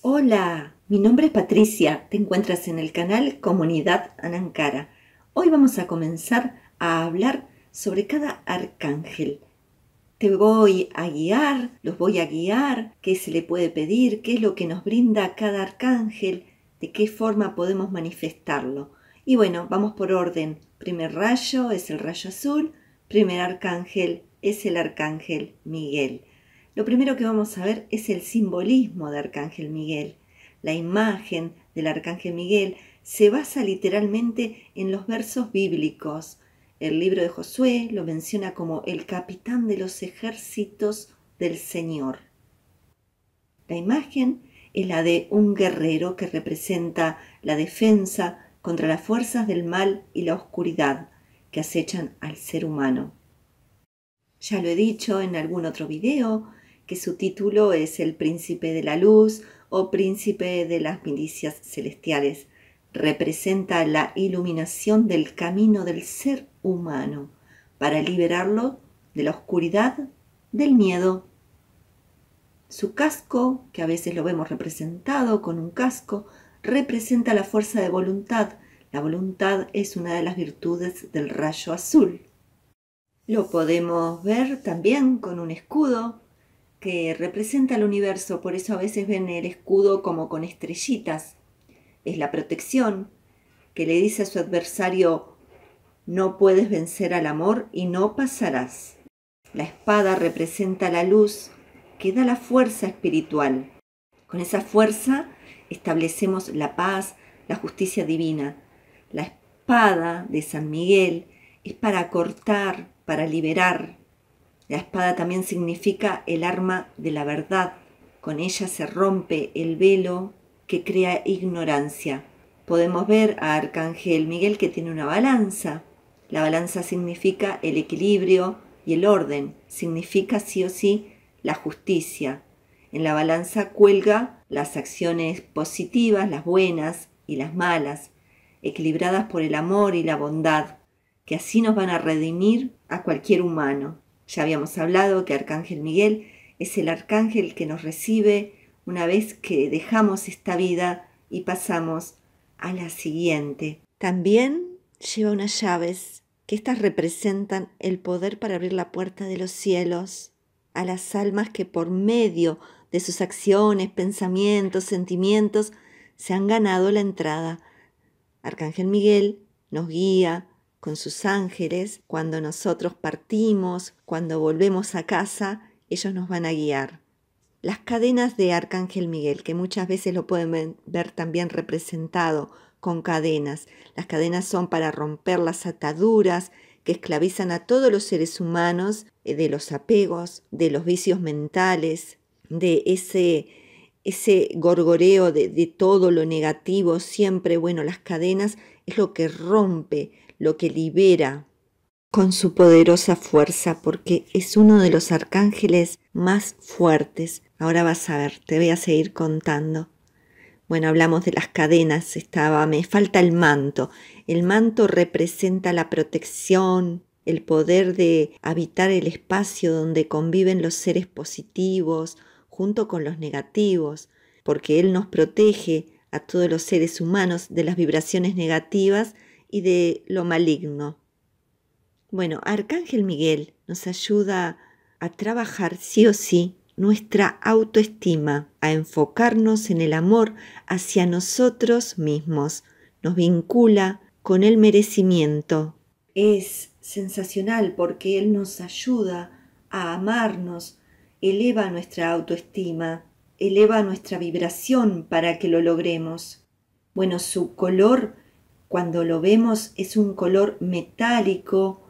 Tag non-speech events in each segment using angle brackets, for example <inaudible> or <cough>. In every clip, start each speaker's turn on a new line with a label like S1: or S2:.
S1: Hola, mi nombre es Patricia, te encuentras en el canal Comunidad Anancara. Hoy vamos a comenzar a hablar sobre cada arcángel. Te voy a guiar, los voy a guiar, qué se le puede pedir, qué es lo que nos brinda cada arcángel, de qué forma podemos manifestarlo. Y bueno, vamos por orden. Primer rayo es el rayo azul, primer arcángel es el arcángel Miguel. Lo primero que vamos a ver es el simbolismo de Arcángel Miguel. La imagen del Arcángel Miguel se basa literalmente en los versos bíblicos. El libro de Josué lo menciona como el capitán de los ejércitos del Señor. La imagen es la de un guerrero que representa la defensa contra las fuerzas del mal y la oscuridad que acechan al ser humano. Ya lo he dicho en algún otro video, que su título es el Príncipe de la Luz o Príncipe de las Milicias Celestiales. Representa la iluminación del camino del ser humano para liberarlo de la oscuridad del miedo. Su casco, que a veces lo vemos representado con un casco, representa la fuerza de voluntad. La voluntad es una de las virtudes del rayo azul. Lo podemos ver también con un escudo que representa el universo, por eso a veces ven el escudo como con estrellitas. Es la protección que le dice a su adversario, no puedes vencer al amor y no pasarás. La espada representa la luz que da la fuerza espiritual. Con esa fuerza establecemos la paz, la justicia divina. La espada de San Miguel es para cortar, para liberar, la espada también significa el arma de la verdad. Con ella se rompe el velo que crea ignorancia. Podemos ver a Arcángel Miguel que tiene una balanza. La balanza significa el equilibrio y el orden. Significa sí o sí la justicia. En la balanza cuelga las acciones positivas, las buenas y las malas, equilibradas por el amor y la bondad, que así nos van a redimir a cualquier humano. Ya habíamos hablado que Arcángel Miguel es el arcángel que nos recibe una vez que dejamos esta vida y pasamos a la siguiente. También lleva unas llaves, que estas representan el poder para abrir la puerta de los cielos a las almas que por medio de sus acciones, pensamientos, sentimientos, se han ganado la entrada. Arcángel Miguel nos guía, con sus ángeles, cuando nosotros partimos, cuando volvemos a casa, ellos nos van a guiar. Las cadenas de Arcángel Miguel, que muchas veces lo pueden ver también representado con cadenas. Las cadenas son para romper las ataduras que esclavizan a todos los seres humanos eh, de los apegos, de los vicios mentales, de ese ese gorgoreo de, de, todo lo negativo, siempre, bueno, las cadenas es lo que rompe lo que libera con su poderosa fuerza, porque es uno de los arcángeles más fuertes. Ahora vas a ver, te voy a seguir contando. Bueno, hablamos de las cadenas, estaba, me falta el manto. El manto representa la protección, el poder de habitar el espacio donde conviven los seres positivos junto con los negativos, porque Él nos protege a todos los seres humanos de las vibraciones negativas y de lo maligno. Bueno, Arcángel Miguel nos ayuda a trabajar sí o sí nuestra autoestima, a enfocarnos en el amor hacia nosotros mismos. Nos vincula con el merecimiento. Es sensacional porque Él nos ayuda a amarnos, eleva nuestra autoestima, eleva nuestra vibración para que lo logremos. Bueno, su color cuando lo vemos es un color metálico,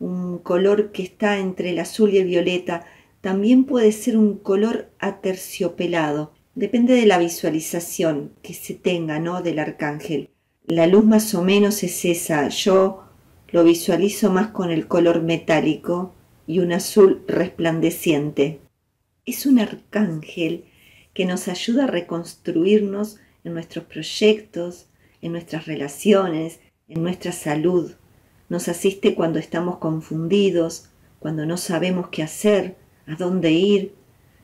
S1: un color que está entre el azul y el violeta. También puede ser un color aterciopelado. Depende de la visualización que se tenga, ¿no? Del arcángel. La luz más o menos es esa. Yo lo visualizo más con el color metálico y un azul resplandeciente. Es un arcángel que nos ayuda a reconstruirnos en nuestros proyectos, en nuestras relaciones, en nuestra salud. Nos asiste cuando estamos confundidos, cuando no sabemos qué hacer, a dónde ir,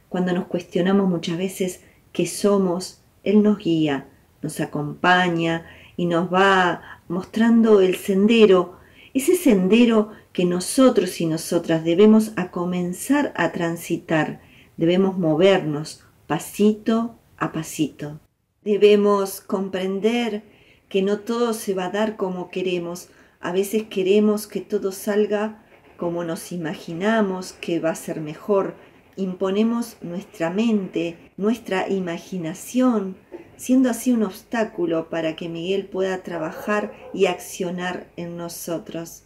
S1: cuando nos cuestionamos muchas veces qué somos. Él nos guía, nos acompaña y nos va mostrando el sendero, ese sendero que nosotros y nosotras debemos a comenzar a transitar, debemos movernos pasito a pasito. Debemos comprender que no todo se va a dar como queremos. A veces queremos que todo salga como nos imaginamos que va a ser mejor. Imponemos nuestra mente, nuestra imaginación, siendo así un obstáculo para que Miguel pueda trabajar y accionar en nosotros.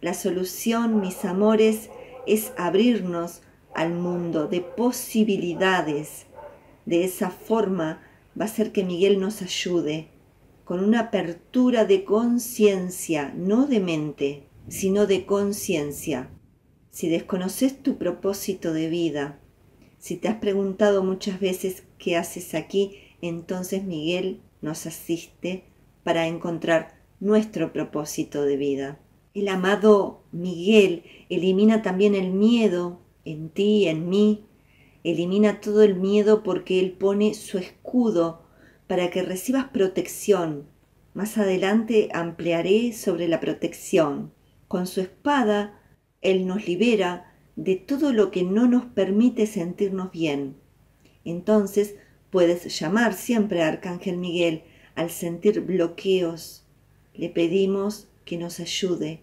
S1: La solución, mis amores, es abrirnos al mundo de posibilidades. De esa forma va a ser que Miguel nos ayude con una apertura de conciencia, no de mente, sino de conciencia. Si desconoces tu propósito de vida, si te has preguntado muchas veces qué haces aquí, entonces Miguel nos asiste para encontrar nuestro propósito de vida. El amado Miguel elimina también el miedo en ti, en mí, elimina todo el miedo porque él pone su escudo para que recibas protección. Más adelante ampliaré sobre la protección. Con su espada, Él nos libera de todo lo que no nos permite sentirnos bien. Entonces puedes llamar siempre a Arcángel Miguel al sentir bloqueos. Le pedimos que nos ayude,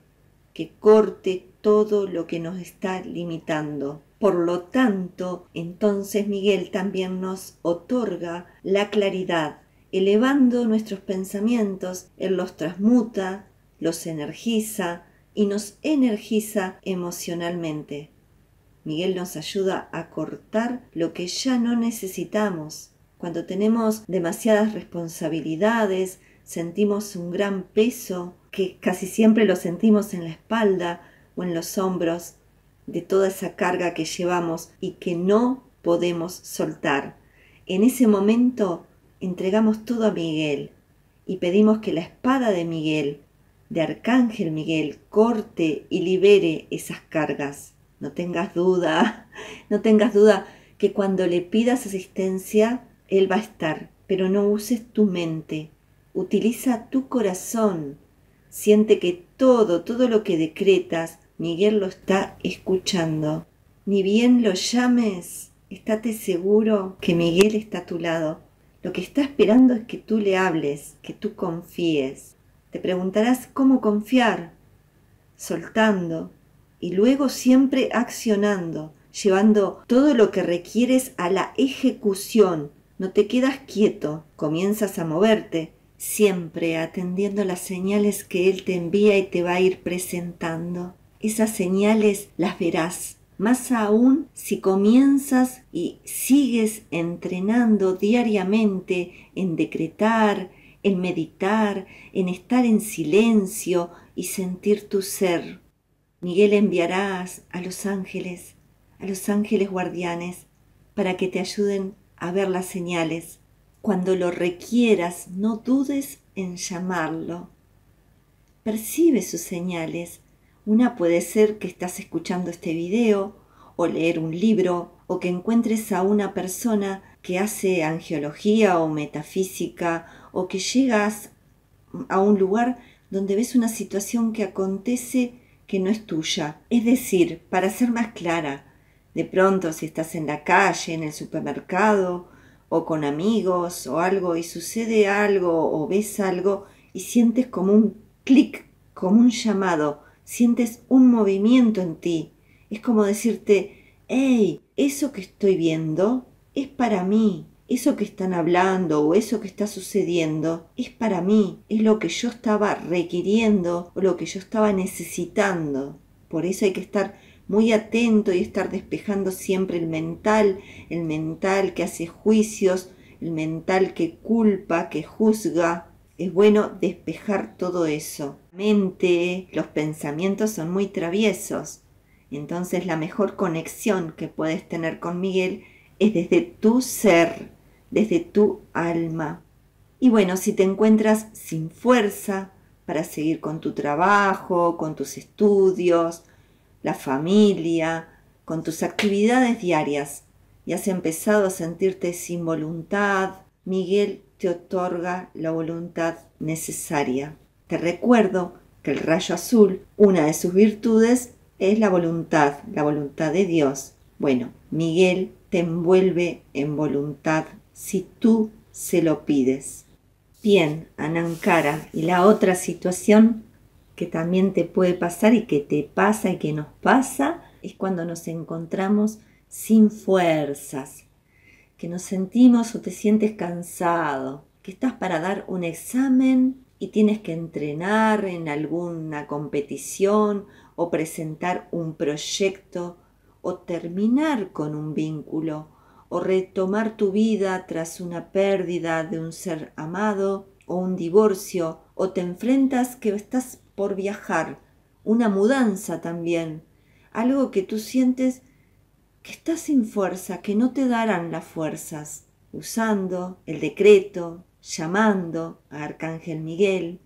S1: que corte todo lo que nos está limitando. Por lo tanto, entonces Miguel también nos otorga la claridad, elevando nuestros pensamientos, Él los transmuta, los energiza y nos energiza emocionalmente. Miguel nos ayuda a cortar lo que ya no necesitamos. Cuando tenemos demasiadas responsabilidades, sentimos un gran peso que casi siempre lo sentimos en la espalda o en los hombros de toda esa carga que llevamos y que no podemos soltar. En ese momento entregamos todo a Miguel y pedimos que la espada de Miguel, de Arcángel Miguel, corte y libere esas cargas. No tengas duda, <laughs> no tengas duda que cuando le pidas asistencia, Él va a estar, pero no uses tu mente, utiliza tu corazón, siente que todo, todo lo que decretas, Miguel lo está escuchando. Ni bien lo llames, estate seguro que Miguel está a tu lado. Lo que está esperando es que tú le hables, que tú confíes. Te preguntarás cómo confiar, soltando y luego siempre accionando, llevando todo lo que requieres a la ejecución. No te quedas quieto, comienzas a moverte, siempre atendiendo las señales que Él te envía y te va a ir presentando esas señales las verás, más aún si comienzas y sigues entrenando diariamente en decretar, en meditar, en estar en silencio y sentir tu ser. Miguel enviarás a los ángeles, a los ángeles guardianes, para que te ayuden a ver las señales. Cuando lo requieras, no dudes en llamarlo. Percibe sus señales una puede ser que estás escuchando este video, o leer un libro, o que encuentres a una persona que hace angiología o metafísica, o que llegas a un lugar donde ves una situación que acontece que no es tuya. Es decir, para ser más clara, de pronto si estás en la calle, en el supermercado, o con amigos, o algo, y sucede algo, o ves algo, y sientes como un clic, como un llamado, sientes un movimiento en ti. Es como decirte, hey, eso que estoy viendo es para mí. Eso que están hablando o eso que está sucediendo es para mí, es lo que yo estaba requiriendo o lo que yo estaba necesitando. Por eso hay que estar muy atento y estar despejando siempre el mental, el mental que hace juicios, el mental que culpa, que juzga, es bueno despejar todo eso. La mente, los pensamientos son muy traviesos. Entonces la mejor conexión que puedes tener con Miguel es desde tu ser, desde tu alma. Y bueno, si te encuentras sin fuerza para seguir con tu trabajo, con tus estudios, la familia, con tus actividades diarias y has empezado a sentirte sin voluntad, Miguel otorga la voluntad necesaria. Te recuerdo que el rayo azul, una de sus virtudes, es la voluntad, la voluntad de Dios. Bueno, Miguel te envuelve en voluntad si tú se lo pides. Bien, Anankara, y la otra situación que también te puede pasar y que te pasa y que nos pasa es cuando nos encontramos sin fuerzas, que nos sentimos o te sientes cansado, que estás para dar un examen y tienes que entrenar en alguna competición o presentar un proyecto o terminar con un vínculo o retomar tu vida tras una pérdida de un ser amado o un divorcio o te enfrentas que estás por viajar, una mudanza también, algo que tú sientes que estás sin fuerza, que no te darán las fuerzas, usando el decreto, llamando a Arcángel Miguel,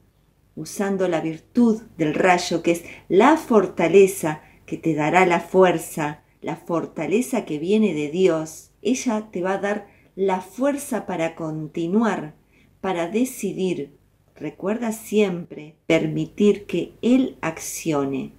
S1: usando la virtud del rayo, que es la fortaleza que te dará la fuerza, la fortaleza que viene de Dios. Ella te va a dar la fuerza para continuar, para decidir. Recuerda siempre permitir que Él accione.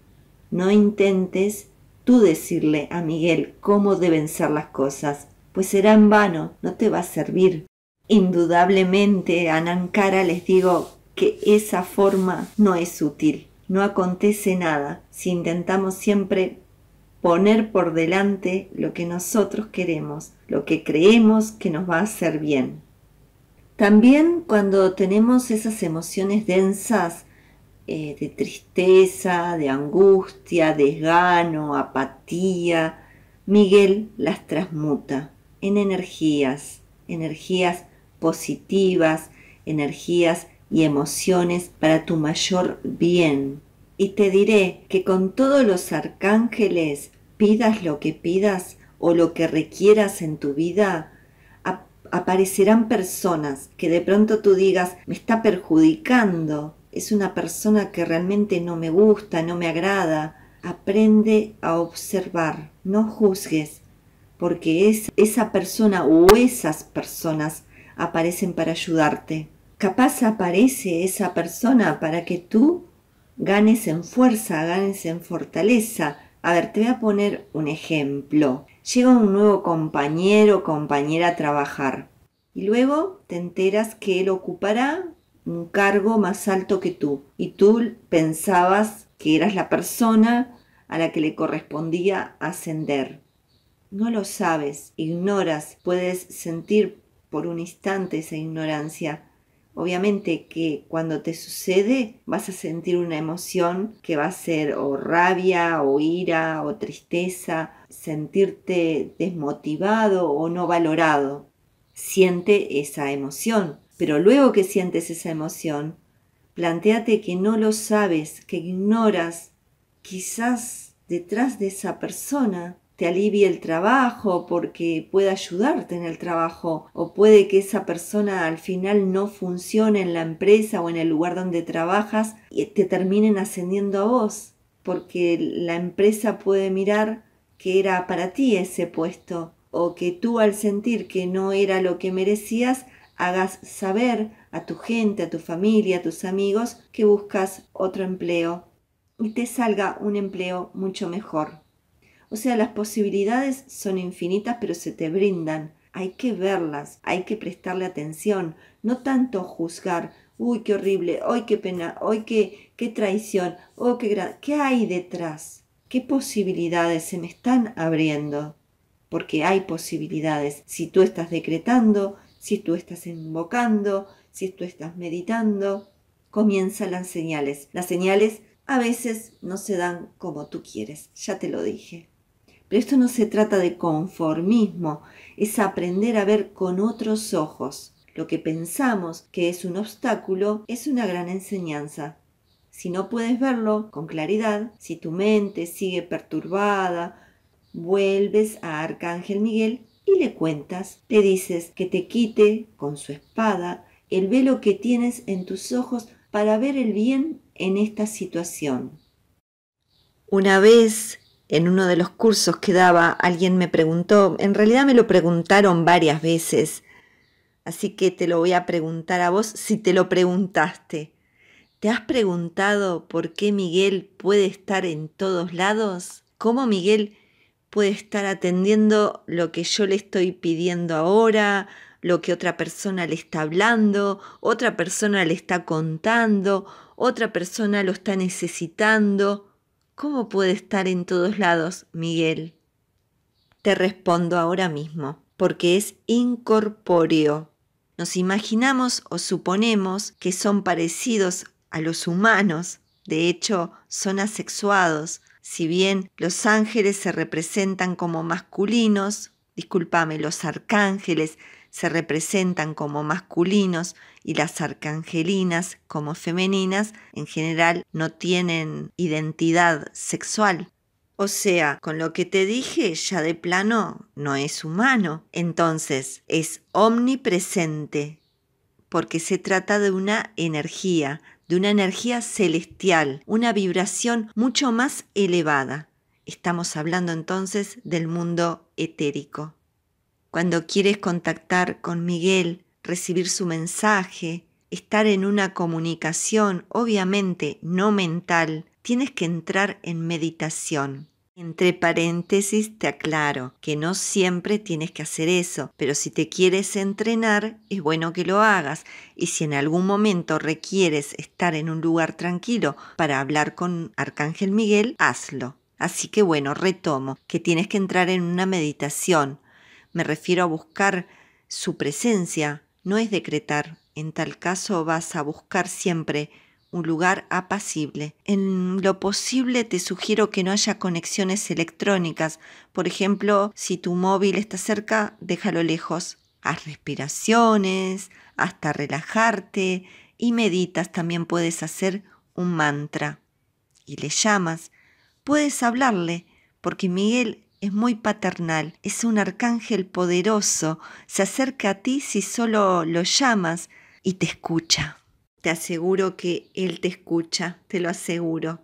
S1: No intentes tú decirle a Miguel cómo deben ser las cosas, pues será en vano, no te va a servir. Indudablemente, a les digo que esa forma no es útil, no acontece nada si intentamos siempre poner por delante lo que nosotros queremos, lo que creemos que nos va a hacer bien. También cuando tenemos esas emociones densas eh, de tristeza, de angustia, desgano, apatía, Miguel las transmuta en energías, energías positivas, energías y emociones para tu mayor bien. Y te diré que con todos los arcángeles, pidas lo que pidas o lo que requieras en tu vida, aparecerán personas que de pronto tú digas, me está perjudicando, es una persona que realmente no me gusta, no me agrada. Aprende a observar, no juzgues, porque es, esa persona o esas personas aparecen para ayudarte. Capaz aparece esa persona para que tú ganes en fuerza, ganes en fortaleza. A ver, te voy a poner un ejemplo. Llega un nuevo compañero o compañera a trabajar y luego te enteras que él ocupará un cargo más alto que tú y tú pensabas que eras la persona a la que le correspondía ascender. No lo sabes, ignoras, puedes sentir por un instante esa ignorancia. Obviamente que cuando te sucede vas a sentir una emoción que va a ser o rabia o ira o tristeza, sentirte desmotivado o no valorado. Siente esa emoción, pero luego que sientes esa emoción, planteate que no lo sabes, que ignoras, quizás detrás de esa persona te alivie el trabajo porque puede ayudarte en el trabajo o puede que esa persona al final no funcione en la empresa o en el lugar donde trabajas y te terminen ascendiendo a vos porque la empresa puede mirar que era para ti ese puesto o que tú al sentir que no era lo que merecías hagas saber a tu gente, a tu familia, a tus amigos que buscas otro empleo y te salga un empleo mucho mejor. O sea, las posibilidades son infinitas, pero se te brindan. Hay que verlas, hay que prestarle atención, no tanto juzgar. Uy, qué horrible, ¡Uy, qué pena, ¡Uy, qué, qué traición, oh, qué gran... ¿Qué hay detrás? ¿Qué posibilidades se me están abriendo? Porque hay posibilidades. Si tú estás decretando, si tú estás invocando, si tú estás meditando, comienzan las señales. Las señales a veces no se dan como tú quieres, ya te lo dije. Pero esto no se trata de conformismo, es aprender a ver con otros ojos. Lo que pensamos que es un obstáculo es una gran enseñanza. Si no puedes verlo con claridad, si tu mente sigue perturbada, vuelves a Arcángel Miguel y le cuentas, te dices que te quite con su espada el velo que tienes en tus ojos para ver el bien en esta situación. Una vez, en uno de los cursos que daba, alguien me preguntó, en realidad me lo preguntaron varias veces, así que te lo voy a preguntar a vos si te lo preguntaste. ¿Te has preguntado por qué Miguel puede estar en todos lados? ¿Cómo Miguel puede estar atendiendo lo que yo le estoy pidiendo ahora, lo que otra persona le está hablando, otra persona le está contando, otra persona lo está necesitando. ¿Cómo puede estar en todos lados, Miguel? Te respondo ahora mismo, porque es incorpóreo. Nos imaginamos o suponemos que son parecidos a los humanos, de hecho son asexuados, si bien los ángeles se representan como masculinos, discúlpame, los arcángeles se representan como masculinos y las arcangelinas como femeninas, en general no tienen identidad sexual. O sea, con lo que te dije, ya de plano no es humano. Entonces, es omnipresente, porque se trata de una energía, de una energía celestial, una vibración mucho más elevada. Estamos hablando entonces del mundo etérico. Cuando quieres contactar con Miguel, recibir su mensaje, estar en una comunicación obviamente no mental, tienes que entrar en meditación. Entre paréntesis te aclaro que no siempre tienes que hacer eso, pero si te quieres entrenar es bueno que lo hagas y si en algún momento requieres estar en un lugar tranquilo para hablar con Arcángel Miguel, hazlo. Así que bueno, retomo, que tienes que entrar en una meditación. Me refiero a buscar su presencia, no es decretar. En tal caso vas a buscar siempre un lugar apacible. En lo posible te sugiero que no haya conexiones electrónicas. Por ejemplo, si tu móvil está cerca, déjalo lejos. Haz respiraciones, hasta relajarte y meditas. También puedes hacer un mantra. Y le llamas. Puedes hablarle, porque Miguel es muy paternal, es un arcángel poderoso, se acerca a ti si solo lo llamas y te escucha. Te aseguro que Él te escucha, te lo aseguro.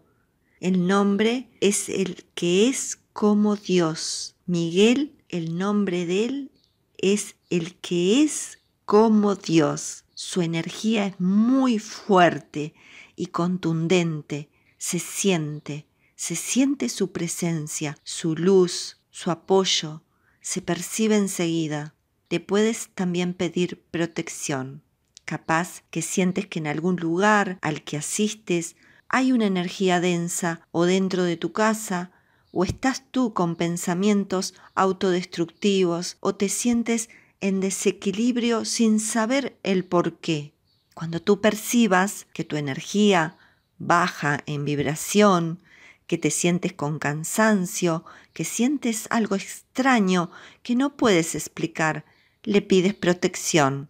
S1: El nombre es el que es como Dios. Miguel, el nombre de Él es el que es como Dios. Su energía es muy fuerte y contundente. Se siente, se siente su presencia, su luz, su apoyo. Se percibe enseguida. Te puedes también pedir protección capaz que sientes que en algún lugar al que asistes hay una energía densa o dentro de tu casa, o estás tú con pensamientos autodestructivos, o te sientes en desequilibrio sin saber el por qué. Cuando tú percibas que tu energía baja en vibración, que te sientes con cansancio, que sientes algo extraño que no puedes explicar, le pides protección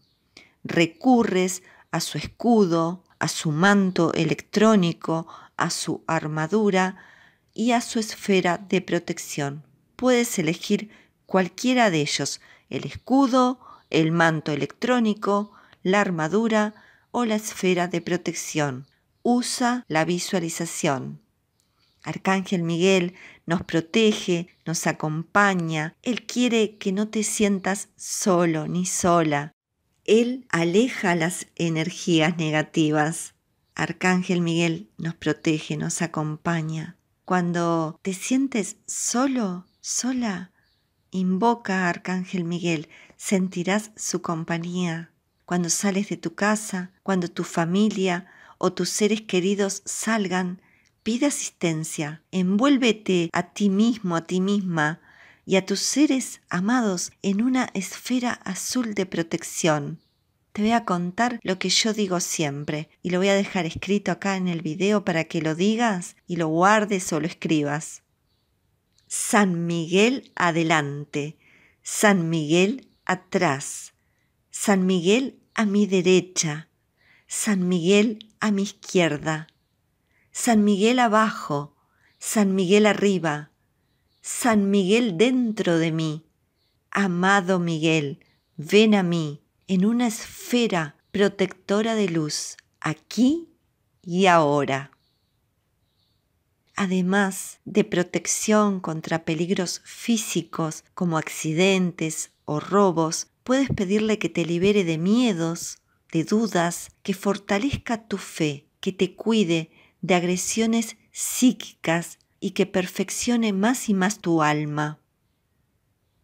S1: recurres a su escudo, a su manto electrónico, a su armadura y a su esfera de protección. Puedes elegir cualquiera de ellos, el escudo, el manto electrónico, la armadura o la esfera de protección. Usa la visualización. Arcángel Miguel nos protege, nos acompaña, Él quiere que no te sientas solo ni sola. Él aleja las energías negativas. Arcángel Miguel nos protege, nos acompaña. Cuando te sientes solo, sola, invoca a Arcángel Miguel, sentirás su compañía. Cuando sales de tu casa, cuando tu familia o tus seres queridos salgan, pide asistencia, envuélvete a ti mismo, a ti misma, y a tus seres amados en una esfera azul de protección. Te voy a contar lo que yo digo siempre y lo voy a dejar escrito acá en el video para que lo digas y lo guardes o lo escribas. San Miguel adelante, San Miguel atrás, San Miguel a mi derecha, San Miguel a mi izquierda, San Miguel abajo, San Miguel arriba, San Miguel dentro de mí. Amado Miguel, ven a mí en una esfera protectora de luz, aquí y ahora. Además de protección contra peligros físicos como accidentes o robos, puedes pedirle que te libere de miedos, de dudas, que fortalezca tu fe, que te cuide de agresiones psíquicas y que perfeccione más y más tu alma.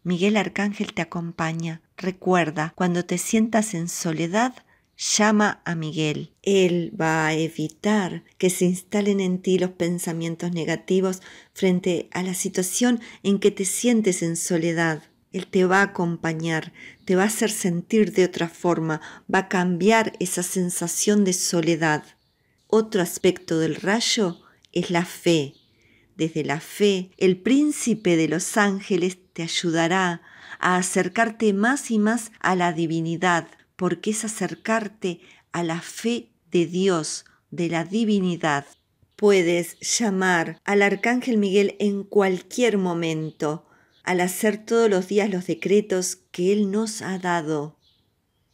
S1: Miguel Arcángel te acompaña. Recuerda, cuando te sientas en soledad, llama a Miguel. Él va a evitar que se instalen en ti los pensamientos negativos frente a la situación en que te sientes en soledad. Él te va a acompañar, te va a hacer sentir de otra forma, va a cambiar esa sensación de soledad. Otro aspecto del rayo es la fe. Desde la fe, el príncipe de los ángeles te ayudará a acercarte más y más a la divinidad, porque es acercarte a la fe de Dios, de la divinidad. Puedes llamar al Arcángel Miguel en cualquier momento, al hacer todos los días los decretos que Él nos ha dado.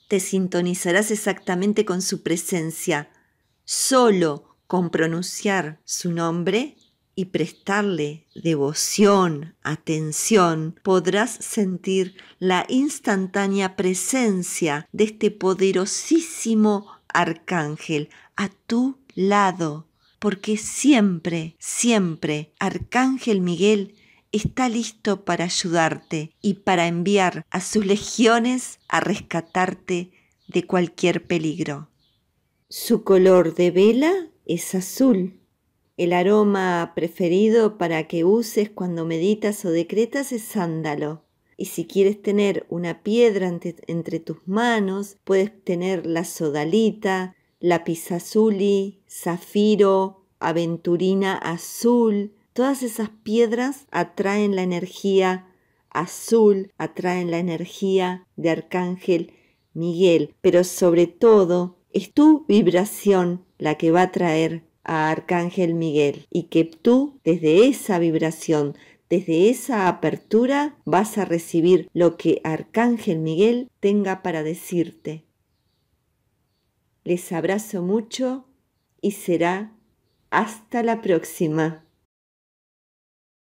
S1: Te sintonizarás exactamente con su presencia. Solo con pronunciar su nombre y prestarle devoción, atención, podrás sentir la instantánea presencia de este poderosísimo arcángel a tu lado, porque siempre, siempre, Arcángel Miguel está listo para ayudarte y para enviar a sus legiones a rescatarte de cualquier peligro. Su color de vela es azul el aroma preferido para que uses cuando meditas o decretas es sándalo. Y si quieres tener una piedra entre tus manos, puedes tener la sodalita, lapizazuli, zafiro, aventurina azul. Todas esas piedras atraen la energía azul, atraen la energía de Arcángel Miguel, pero sobre todo es tu vibración la que va a traer Arcángel Miguel y que tú desde esa vibración, desde esa apertura vas a recibir lo que Arcángel Miguel tenga para decirte. Les abrazo mucho y será hasta la próxima.